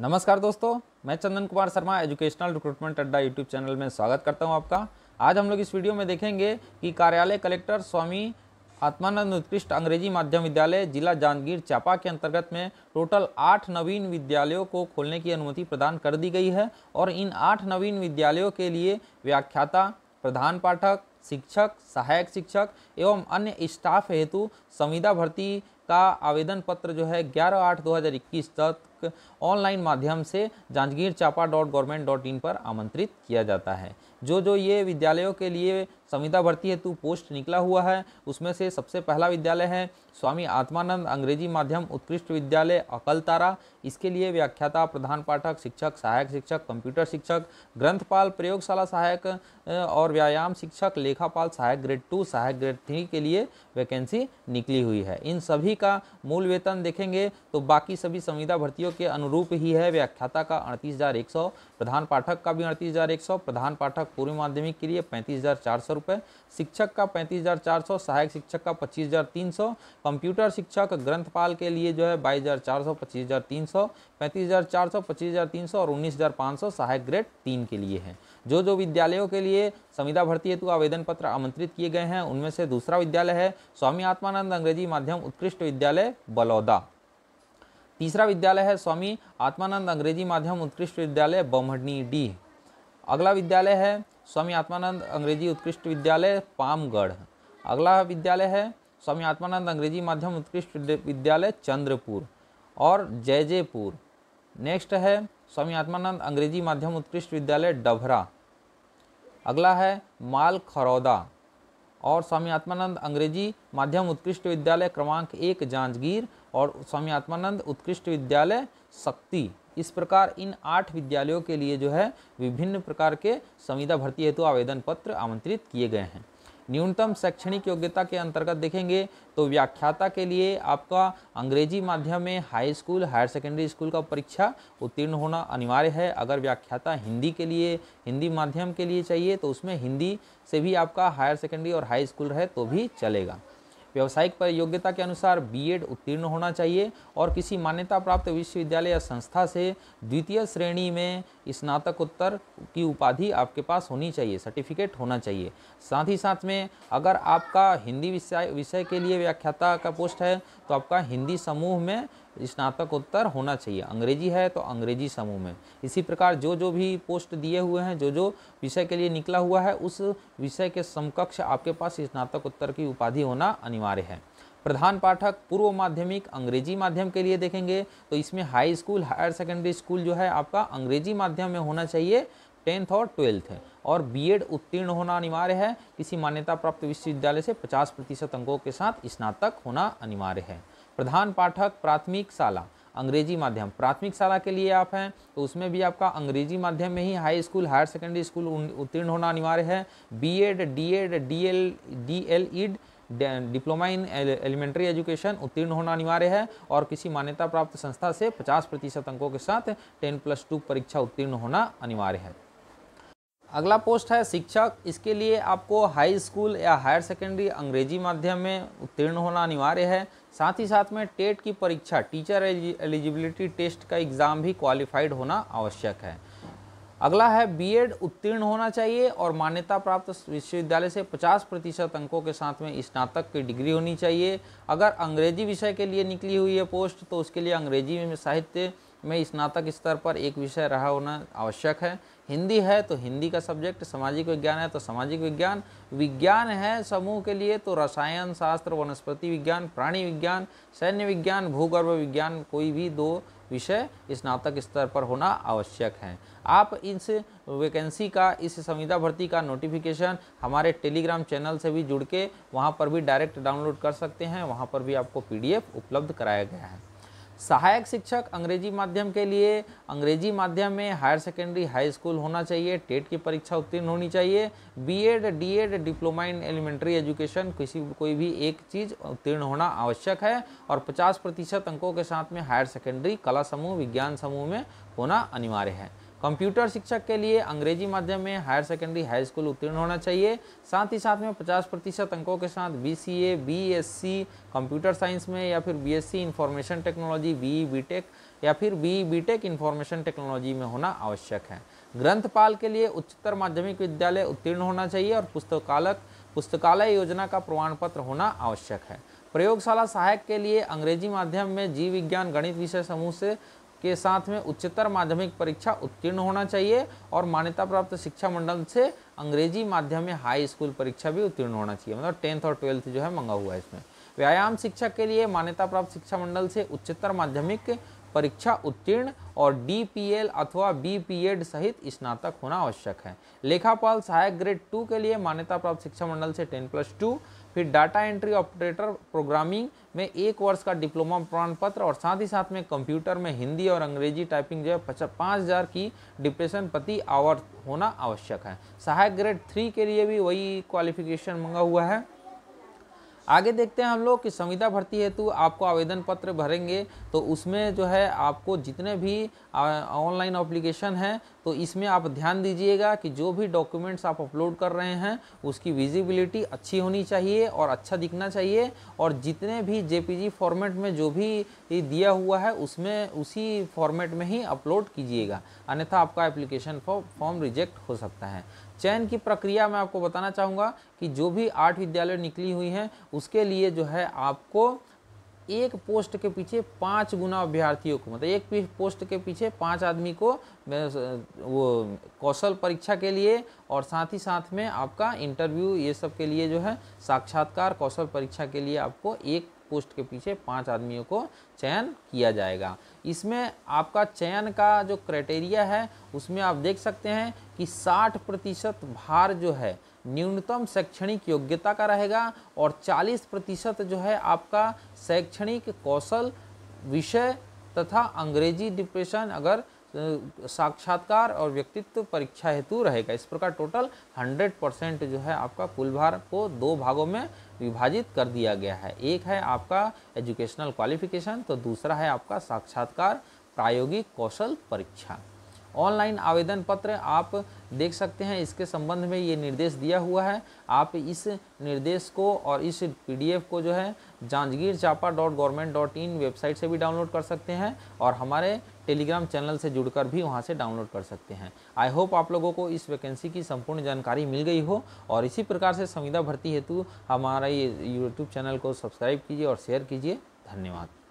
नमस्कार दोस्तों मैं Chandan Kumar Sharma educational recruitment Adda YouTube channel में स्वागत करता हूं आपका आज हम लोग इस वीडियो में देखेंगे कि कार्यालय कलेक्टर स्वामी आत्मानंद उत्कृष्ट अंग्रेजी माध्यम विद्यालय जिला जांजगीर चांपा के अंतर्गत में टोटल आठ नवीन विद्यालयों को खोलने की अनुमति प्रदान कर दी गई है और इन आठ नवीन विद्यालयों के लिए व्याख्याता प्रधान पाठक शिक्षक सहायक शिक्षक एवं अन्य स्टाफ हेतु संविदा भर्ती का आवेदन पत्र जो है ग्यारह आठ दो हज़ार इक्कीस तक ऑनलाइन माध्यम से Janjgir Champa dot government dot इन पर आमंत्रित किया जाता है जो जो ये विद्यालयों के लिए संविदा भर्ती हेतु पोस्ट निकला हुआ है उसमें से सबसे पहला विद्यालय है स्वामी आत्मानंद अंग्रेजी माध्यम उत्कृष्ट विद्यालय अकल तारा इसके लिए व्याख्याता प्रधान पाठक शिक्षक सहायक शिक्षक कंप्यूटर शिक्षक ग्रंथपाल प्रयोगशाला सहायक और व्यायाम शिक्षक लेखापाल सहायक ग्रेड टू सहायक ग्रेड थ्री के लिए वैकेंसी निकली हुई है इन सभी का मूल वेतन देखेंगे तो बाकी सभी संविदा भर्तियों के अनुरूप ही है व्याख्याता का अड़तीस हज़ार एक सौ प्रधान पाठक का भी अड़तीस हज़ार एक सौ प्रधान पाठक पूर्व माध्यमिक के लिए पैंतीस हज़ार चार सौ रुपये शिक्षक का पैंतीस हज़ार चार सौ सहायक शिक्षक का पच्चीस हज़ार तीन सौ कंप्यूटर शिक्षक ग्रंथपाल के लिए जो है बाईस हज़ार चार सौ पच्चीस हज़ार तीन सौ पैंतीस हज़ार चार सौ पच्चीस हज़ार तीन सौ और उन्नीस हज़ार पाँच सौ सहायक ग्रेड तीन के लिए है जो जो विद्यालयों के लिए संविदा भर्ती हेतु आवेदन पत्र आमंत्रित किए गए हैं उनमें से दूसरा विद्यालय है स्वामी आत्मानंद अंग्रेजी माध्यम उत्कृष्ट विद्यालय बलौदा तीसरा विद्यालय है स्वामी आत्मानंद अंग्रेजी माध्यम उत्कृष्ट विद्यालय बमहडनी डी अगला विद्यालय है स्वामी आत्मानंद अंग्रेजी उत्कृष्ट विद्यालय पामगढ़ अगला विद्यालय है स्वामी आत्मानंद अंग्रेजी माध्यम उत्कृष्ट विद्यालय चंद्रपुर और जयजयपुर नेक्स्ट है स्वामी आत्मानंद अंग्रेजी माध्यम उत्कृष्ट विद्यालय डभरा अगला है माल खरौदा और स्वामी आत्मानंद अंग्रेजी माध्यम उत्कृष्ट विद्यालय क्रमांक एक जांजगीर और स्वामी आत्मानंद उत्कृष्ट विद्यालय शक्ति इस प्रकार इन आठ विद्यालयों के लिए जो है विभिन्न प्रकार के संविदा भर्ती हेतु आवेदन पत्र आमंत्रित किए गए हैं न्यूनतम शैक्षणिक योग्यता के अंतर्गत देखेंगे तो व्याख्याता के लिए आपका अंग्रेजी माध्यम में high school higher secondary school का परीक्षा उत्तीर्ण होना अनिवार्य है अगर व्याख्याता हिंदी के लिए हिंदी माध्यम के लिए चाहिए तो उसमें हिंदी से भी आपका हायर सेकेंडरी और हाई स्कूल रहे तो भी चलेगा व्यावसायिक पर योग्यता के अनुसार बीएड उत्तीर्ण होना चाहिए और किसी मान्यता प्राप्त विश्वविद्यालय या संस्था से द्वितीय श्रेणी में स्नातकोत्तर की उपाधि आपके पास होनी चाहिए सर्टिफिकेट होना चाहिए साथ ही साथ में अगर आपका हिंदी विषय विषय के लिए व्याख्याता का पोस्ट है तो आपका हिंदी समूह में स्नातकोत्तर होना चाहिए अंग्रेजी है तो अंग्रेजी समूह में इसी प्रकार जो जो भी पोस्ट दिए हुए हैं जो जो विषय के लिए निकला हुआ है उस विषय के समकक्ष आपके पास स्नातकोत्तर की उपाधि होना अनिवार्य है प्रधान पाठक पूर्व माध्यमिक अंग्रेजी माध्यम के लिए देखेंगे तो इसमें high school higher secondary school जो है आपका अंग्रेजी माध्यम में होना चाहिए टेंथ और ट्वेल्थ और बीएड उत्तीर्ण होना अनिवार्य है किसी मान्यता प्राप्त विश्वविद्यालय से 50 प्रतिशत अंकों के साथ स्नातक होना अनिवार्य है प्रधान पाठक प्राथमिक शाला अंग्रेजी माध्यम प्राथमिक शाला के लिए आप हैं तो उसमें भी आपका अंग्रेजी माध्यम में ही high school higher secondary school उत्तीर्ण होना अनिवार्य है B Ed D Ed D El D El Ed diploma in elementary education उत्तीर्ण होना अनिवार्य है और किसी मान्यता प्राप्त संस्था से 50 प्रतिशत अंकों के साथ 10 प्लस टू परीक्षा उत्तीर्ण होना अनिवार्य है अगला पोस्ट है शिक्षक इसके लिए आपको हाई स्कूल या हायर सेकेंडरी अंग्रेजी माध्यम में उत्तीर्ण होना अनिवार्य है साथ ही साथ में टेट की परीक्षा टीचर एलिजिबिलिटी टेस्ट का एग्ज़ाम भी क्वालिफाइड होना आवश्यक है अगला है बीएड उत्तीर्ण होना चाहिए और मान्यता प्राप्त विश्वविद्यालय से 50 प्रतिशत अंकों के साथ में स्नातक की डिग्री होनी चाहिए अगर अंग्रेजी विषय के लिए निकली हुई है पोस्ट तो उसके लिए अंग्रेजी में साहित्य में स्नातक स्तर पर एक विषय रहा होना आवश्यक है हिंदी है तो हिंदी का सब्जेक्ट सामाजिक विज्ञान है तो सामाजिक विज्ञान विज्ञान है समूह के लिए तो रसायन शास्त्र वनस्पति विज्ञान प्राणी विज्ञान सैन्य विज्ञान भूगर्भ विज्ञान कोई भी दो विषय स्नातक स्तर पर होना आवश्यक है आप इस वैकेंसी का इस संविदा भर्ती का नोटिफिकेशन हमारे टेलीग्राम चैनल से भी जुड़ के वहाँ पर भी डायरेक्ट डाउनलोड कर सकते हैं वहाँ पर भी आपको पी उपलब्ध कराया गया है सहायक शिक्षक अंग्रेजी माध्यम के लिए अंग्रेजी माध्यम में हायर सेकेंडरी हाई स्कूल होना चाहिए टेट की परीक्षा उत्तीर्ण होनी चाहिए B Ed D Ed diploma in elementary education किसी कोई भी एक चीज़ उत्तीर्ण होना आवश्यक है और 50 प्रतिशत अंकों के साथ में हायर सेकेंडरी कला समूह विज्ञान समूह में होना अनिवार्य है कंप्यूटर शिक्षक के लिए अंग्रेजी माध्यम में हायर सेकेंडरी हाई स्कूल उत्तीर्ण होना चाहिए साथ ही साथ में 50 प्रतिशत अंकों के साथ B C A B S C computer science में या फिर B S C information technology B B tech या फिर B B tech information technology में होना आवश्यक है ग्रंथपाल के लिए उच्चतर माध्यमिक विद्यालय उत्तीर्ण होना चाहिए और पुस्तकालक पुस्तकालय योजना का प्रमाण पत्र होना आवश्यक है प्रयोगशाला सहायक के लिए अंग्रेजी माध्यम में जीव विज्ञान गणित विषय समूह से के साथ में उच्चतर माध्यमिक परीक्षा उत्तीर्ण होना चाहिए और मान्यता प्राप्त शिक्षा मंडल से अंग्रेजी माध्यम में हाई स्कूल परीक्षा भी उत्तीर्ण होना चाहिए मतलब टेंथ और ट्वेल्थ जो है मंगा हुआ है इसमें व्यायाम शिक्षा के लिए मान्यता प्राप्त शिक्षा मंडल से उच्चतर माध्यमिक परीक्षा उत्तीर्ण और डीपीएल अथवा बीपीएड सहित स्नातक होना आवश्यक है लेखापाल सहायक ग्रेड टू के लिए मान्यता प्राप्त शिक्षा मंडल से टेन प्लस टू फिर डाटा एंट्री ऑपरेटर प्रोग्रामिंग में एक वर्ष का डिप्लोमा प्रमाण पत्र और साथ ही साथ में कंप्यूटर में हिंदी और अंग्रेजी टाइपिंग जो है पाँच हज़ार की डिप्रेशन प्रति आवर होना आवश्यक है सहायक ग्रेड थ्री के लिए भी वही क्वालिफिकेशन मंगा हुआ है आगे देखते हैं हम लोग कि संविदा भर्ती हेतु आपको आवेदन पत्र भरेंगे तो उसमें जो है आपको जितने भी ऑनलाइन अप्लीकेशन हैं तो इसमें आप ध्यान दीजिएगा कि जो भी डॉक्यूमेंट्स आप अपलोड कर रहे हैं उसकी विजिबिलिटी अच्छी होनी चाहिए और अच्छा दिखना चाहिए और जितने भी जेपीजी फॉर्मेट में जो भी दिया हुआ है उसमें उसी फॉर्मेट में ही अपलोड कीजिएगा अन्यथा आपका एप्लीकेशन फॉर्म रिजेक्ट हो सकता है चयन की प्रक्रिया मैं आपको बताना चाहूँगा कि जो भी आठ विद्यालय निकली हुई हैं उसके लिए जो है आपको एक पोस्ट के पीछे पाँच गुना अभ्यर्थियों को मतलब एक पोस्ट के पीछे पाँच आदमी को वो कौशल परीक्षा के लिए और साथ ही साथ में आपका इंटरव्यू ये सब के लिए जो है साक्षात्कार कौशल परीक्षा के लिए आपको एक पोस्ट के पीछे पाँच आदमियों को चयन किया जाएगा इसमें आपका चयन का जो क्राइटेरिया है उसमें आप देख सकते हैं कि 60 प्रतिशत भार जो है न्यूनतम शैक्षणिक योग्यता का रहेगा और 40 प्रतिशत जो है आपका शैक्षणिक कौशल विषय तथा अंग्रेजी डिप्रेशन अगर साक्षात्कार और व्यक्तित्व परीक्षा हेतु रहेगा इस प्रकार टोटल 100 परसेंट जो है आपका कुल भार को दो भागों में विभाजित कर दिया गया है एक है आपका एजुकेशनल क्वालिफिकेशन तो दूसरा है आपका साक्षात्कार प्रायोगिक कौशल परीक्षा ऑनलाइन आवेदन पत्र आप देख सकते हैं इसके संबंध में ये निर्देश दिया हुआ है आप इस निर्देश को और इस पीडीएफ को जो है Janjgir Champa dot government dot in website से भी डाउनलोड कर सकते हैं और हमारे टेलीग्राम चैनल से जुड़कर भी वहां से डाउनलोड कर सकते हैं आई होप आप लोगों को इस वैकेंसी की संपूर्ण जानकारी मिल गई हो और इसी प्रकार से संविदा भर्ती हेतु हमारा ये यूट्यूब चैनल को सब्सक्राइब कीजिए और शेयर कीजिए धन्यवाद